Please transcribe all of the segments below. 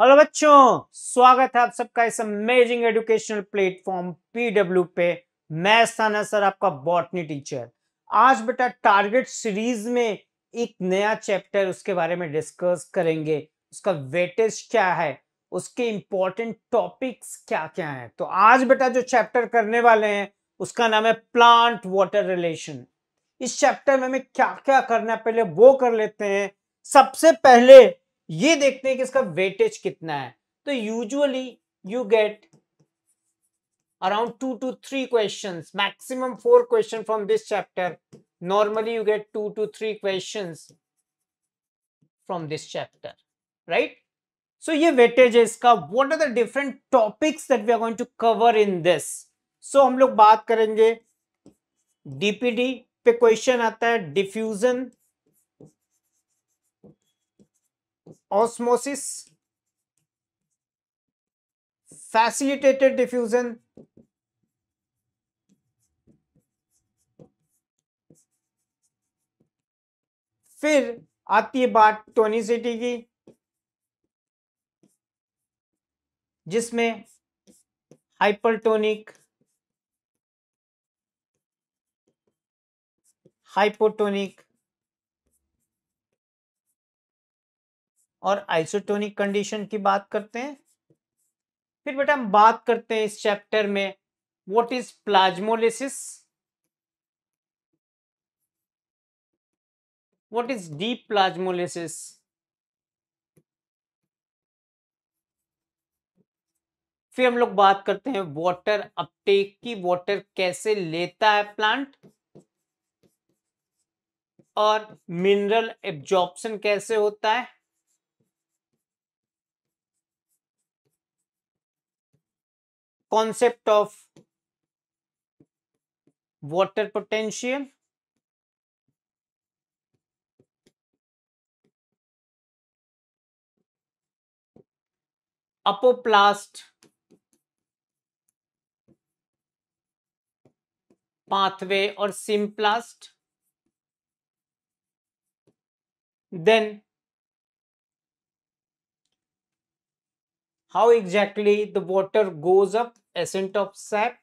Hello बच्चों स्वागत है आप सबका इस अमेजिंग एजुकेशनल प्लेटफॉर्म पीडब्ल्यू पे मैं स्थान सर आपका बॉटनी टीचर आज बेटा टारगेट सीरीज में एक नया चैप्टर उसके बारे में डिस्कस करेंगे उसका वेटेज क्या है उसके इंपॉर्टेंट टॉपिक्स क्या क्या हैं तो आज बेटा जो चैप्टर करने वाले हैं उसका नाम है प्लांट वाटर रिलेशन इस चैप्टर में हमें क्या क्या करना है पहले वो कर लेते हैं सबसे पहले ये देखते हैं कि इसका वेटेज कितना है तो usually you get around two to three question maximum four question from this chapter normally you get two to three question from this chapter right so ये वेटेज है इसका what are the different topics that we are going to cover in this सो हम लोग बात करेंगे DPD पे question आता है डिफ्यूजन ऑस्मोसिस फैसिलिटेटेड डिफ्यूजन फिर आती है बात टोनिसिटी की जिसमें हाइपरटोनिक हाइपोटोनिक और आइसोटोनिक कंडीशन की बात करते हैं फिर बेटा हम बात करते हैं इस चैप्टर में what is plasmolysis what is deep plasmolysis फिर हम लोग बात करते हैं वाटर अपटेक की वाटर कैसे लेता है प्लांट और मिनरल एब्जॉर्प्शन कैसे होता है concept of water potential apoplast pathway or symplast then how exactly the water goes up ascent of sap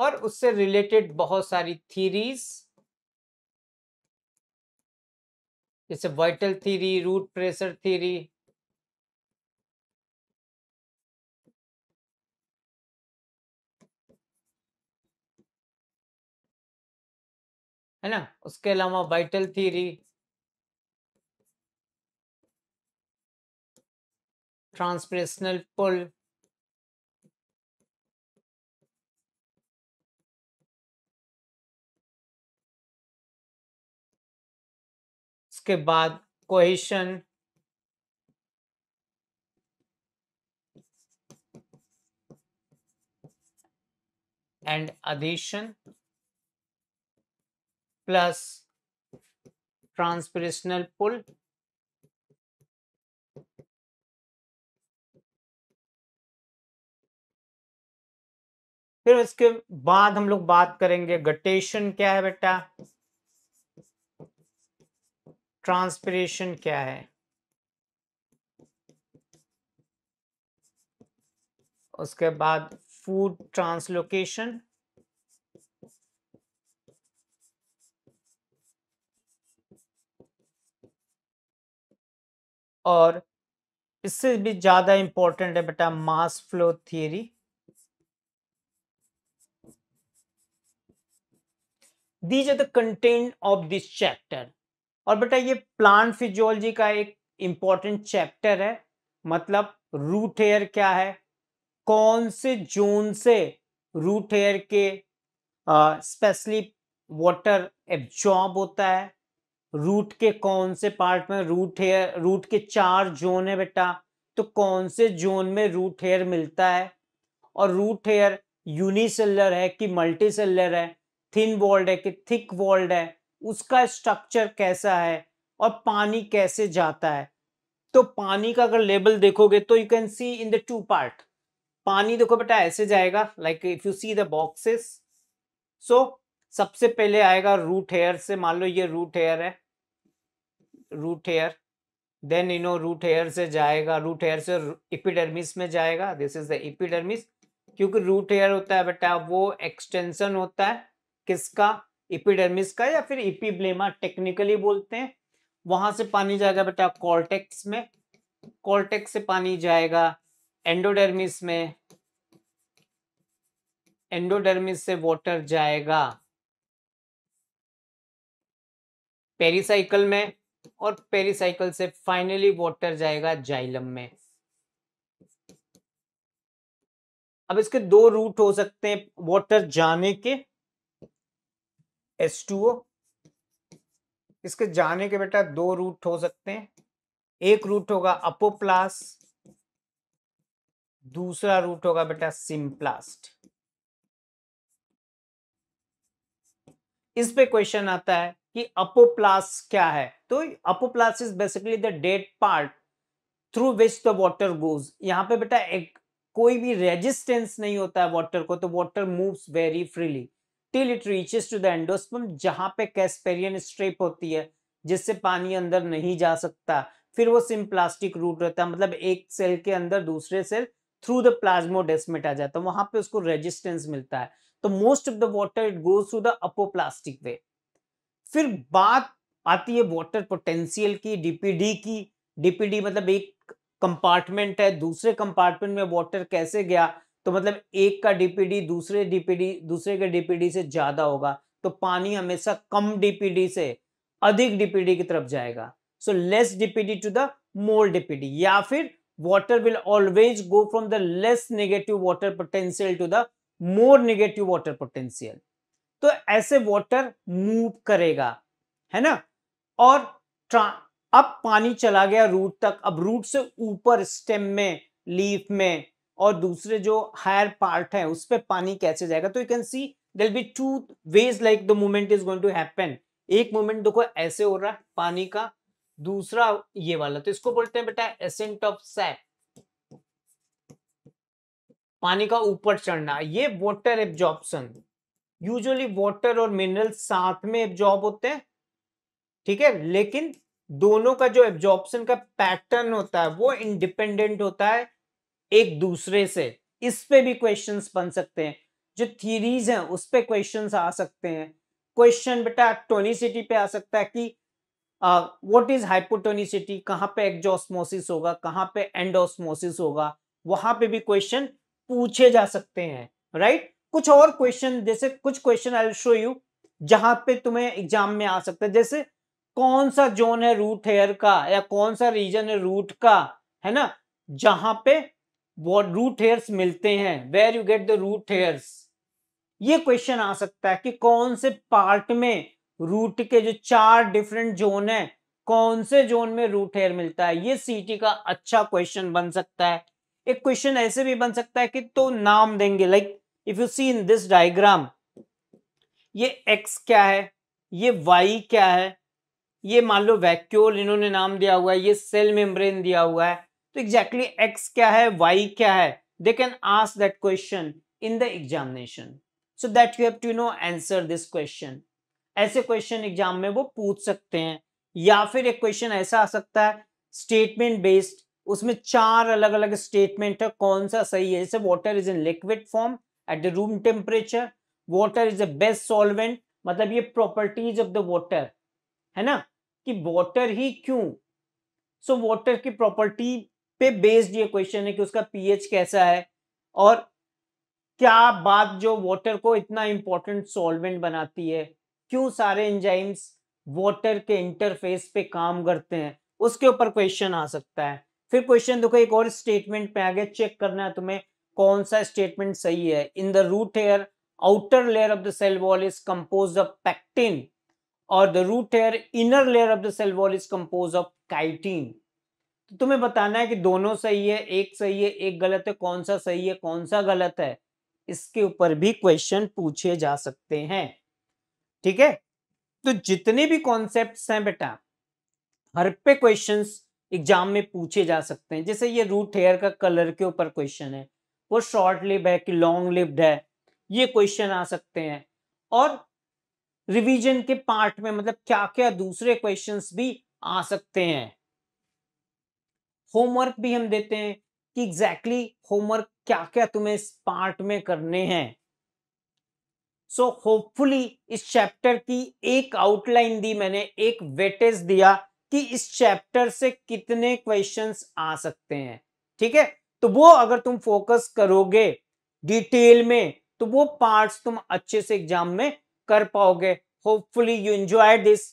और उससे रिलेटेड बहुत सारी थीरीज जैसे vital theory root pressure theory है ना उसके अलावा वाइटल थीरी transpirational pull उसके बाद cohesion and adhesion plus transpirational pull फिर उसके बाद हम लोग बात करेंगे गटेशन क्या है बेटा ट्रांसपरेशन क्या है उसके बाद फूड ट्रांसलोकेशन और इससे भी ज्यादा इंपॉर्टेंट है बेटा mass flow theory these are the content of this chapter और बेटा ये प्लांट फिजियोलॉजी का एक इंपॉर्टेंट चैप्टर है मतलब रूट हेयर क्या है कौन से जोन से रूट हेयर के स्पेशली वाटर एब्जॉर्ब होता है रूट के कौन से पार्ट में रूट हेयर रूट के चार जोन है बेटा तो कौन से जोन में रूट हेयर मिलता है और रूट हेयर यूनिसेलर है कि मल्टीसेलर है थिन वॉल्ड है कि थिक वॉल्ड है उसका स्ट्रक्चर कैसा है और पानी कैसे जाता है तो पानी का अगर लेबल देखोगे तो you can see in the two part पानी देखो बेटा ऐसे जाएगा like if you see the boxes so सबसे पहले आएगा रूट हेयर से मान लो ये रूट हेयर है root hair then you know root hair से जाएगा रूट हेयर से इपिडर्मिस में जाएगा दिस इज द इपिडर्मिस क्योंकि रूट हेयर होता है बेटा वो एक्सटेंशन होता है किसका इपिडर्मिस का या फिर इपिब्लेमा टेक्निकली बोलते हैं वहां से पानी जाएगा बेटा कॉर्टेक्स में कॉर्टेक्स से पानी जाएगा एंडोडर्मिस में एंडोडर्मिस से वाटर जाएगा पेरिसाइकल में और पेरिसाइकल से फाइनली वाटर जाएगा जाइलम में अब इसके दो रूट हो सकते हैं वाटर जाने के एस टू ओ इसके जाने के बेटा दो रूट हो सकते हैं एक रूट होगा अपोप्लास दूसरा रूट होगा बेटा सिम्प्लास्ट इस पे क्वेश्चन आता है कि अपोप्लास क्या है तो apoplast is basically the dead part through which the water goes यहां पे बेटा एक कोई भी रेजिस्टेंस नहीं होता है वॉटर को तो water moves very freely till it reaches to the endosperm जहां पे कैस्पेरियन स्ट्रेप होती है जिससे पानी अंदर नहीं जा सकता फिर वो सिम्प्लास्टिक रूट रहता है मतलब एक सेल के अंदर दूसरे सेल थ्रू द प्लाज्मोडेस्मेट आ जाता है वहां पे उसको रेजिस्टेंस मिलता है तो most of the water it goes through the apoplastic way फिर बात आती है वॉटर पोटेंशियल की डीपीडी की डीपीडी मतलब एक कंपार्टमेंट है दूसरे कंपार्टमेंट में वॉटर कैसे गया तो मतलब एक का डीपीडी दूसरे डीपीडी दूसरे के डीपीडी से ज्यादा होगा तो पानी हमेशा कम डीपीडी से अधिक डीपीडी की तरफ जाएगा so less DPD to the more DPD या फिर water will always go from the less negative water potential to the more negative water potential तो ऐसे वाटर मूव करेगा है ना और अब पानी चला गया रूट तक अब रूट से ऊपर स्टेम में लीफ में और दूसरे जो हायर पार्ट है उस पर पानी कैसे जाएगा तो you can see there be two ways like the movement is going to happen एक मूवमेंट देखो ऐसे हो रहा है पानी का दूसरा ये वाला तो इसको बोलते हैं बेटा एसेंट ऑफ सैप पानी का ऊपर चढ़ना ये वॉटर एब्जॉर्बन यूजली वॉटर और मिनरल साथ में एब्जॉर्ब होते हैं ठीक है लेकिन दोनों का जो एब्जॉर्बन का पैटर्न होता है वो इंडिपेंडेंट होता है एक दूसरे से इस पे भी क्वेश्चंस बन सकते हैं जो थीरीज हैं उस पे क्वेश्चंस आ सकते हैं क्वेश्चन बेटा टोनिसिटी पे आ सकता है कि व्हाट इज हाइपोटोनिसिटी कहाँ पे एक्जोस्मोसिस होगा कहाँ पे एंडोस्मोसिस होगा वहां पे भी क्वेश्चन पूछे जा सकते हैं राइट right? कुछ और क्वेश्चन जैसे कुछ क्वेश्चन आई शो यू जहां पे तुम्हें एग्जाम में आ सकता है जैसे कौन सा जोन है रूट हेयर का या कौन सा रीजन है रूट का है ना जहां पे वो रूट हेयर्स मिलते हैं where you get the root hairs ये क्वेश्चन आ सकता है कि कौन से पार्ट में रूट के जो चार डिफरेंट जोन है कौन से जोन में रूट हेयर मिलता है ये सीटी का अच्छा क्वेश्चन बन सकता है एक क्वेश्चन ऐसे भी बन सकता है कि तो नाम देंगे like if you see in this diagram ये एक्स क्या है ये वाई क्या है ये मान लो वैक्यूल इन्होंने नाम दिया हुआ है ये सेल मेम्ब्रेन दिया हुआ है तो एग्जैक्टली exactly एक्स क्या है वाई क्या है they can ask that question in the examination so that you have to know answer this question ऐसे क्वेश्चन एग्जाम में वो पूछ सकते हैं या फिर एक क्वेश्चन ऐसा आ सकता है स्टेटमेंट बेस्ड उसमें चार अलग अलग स्टेटमेंट है कौन सा सही है जैसे water is in liquid form at the room temperature water is the best solvent मतलब ये प्रॉपर्टीज ऑफ द वाटर है ना कि वाटर ही क्यों सो so, वाटर की प्रॉपर्टी पे बेस्ड ये क्वेश्चन है कि उसका पीएच कैसा है और क्या बात जो वाटर को इतना इंपॉर्टेंट सॉल्वेंट बनाती है क्यों सारे एंजाइम्स वाटर के इंटरफेस पे काम करते हैं उसके ऊपर क्वेश्चन आ सकता है फिर क्वेश्चन देखो एक और स्टेटमेंट पे आगे चेक करना है तुम्हें कौन सा स्टेटमेंट सही है in the root hair outer layer of the cell wall is compose of pectin और the root hair inner layer of the cell wall is compose of chitin तो तुम्हें बताना है कि दोनों सही है एक सही है एक गलत है कौन सा सही है कौन सा गलत है इसके ऊपर भी क्वेश्चन पूछे जा सकते हैं ठीक है तो जितने भी कॉन्सेप्ट हैं बेटा हर पे क्वेश्चन एग्जाम में पूछे जा सकते हैं जैसे ये रूट हेयर का कलर के ऊपर क्वेश्चन है वो शॉर्ट लिप है कि लॉन्ग लिप्ड है ये क्वेश्चन आ सकते हैं और रिवीजन के पार्ट में मतलब क्या क्या दूसरे क्वेश्चंस भी आ सकते हैं होमवर्क भी हम देते हैं कि एग्जैक्टली exactly होमवर्क क्या क्या तुम्हें इस पार्ट में करने हैं सो so, होपफुली इस चैप्टर की एक आउटलाइन दी मैंने एक वेटेज दिया कि इस चैप्टर से कितने क्वेश्चंस आ सकते हैं ठीक है तो वो अगर तुम फोकस करोगे डिटेल में तो वो पार्ट्स तुम अच्छे से एग्जाम में कर पाओगे होपफुली यू एंजॉय दिस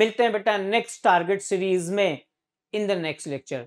मिलते हैं बेटा नेक्स्ट टारगेट सीरीज में इन द नेक्स्ट लेक्चर